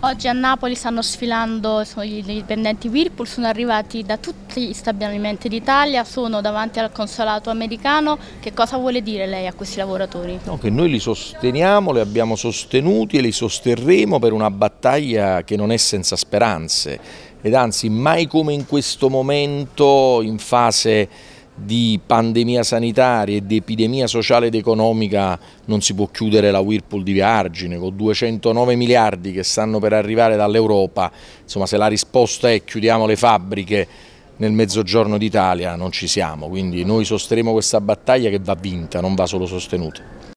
Oggi a Napoli stanno sfilando i dipendenti Whirlpool, sono arrivati da tutti gli stabilimenti d'Italia, sono davanti al consolato americano. Che cosa vuole dire lei a questi lavoratori? No, che noi li sosteniamo, li abbiamo sostenuti e li sosterremo per una battaglia che non è senza speranze ed anzi mai come in questo momento in fase di pandemia sanitaria e di epidemia sociale ed economica non si può chiudere la Whirlpool di Viargine con 209 miliardi che stanno per arrivare dall'Europa, insomma se la risposta è chiudiamo le fabbriche nel mezzogiorno d'Italia non ci siamo, quindi noi sosteremo questa battaglia che va vinta, non va solo sostenuta.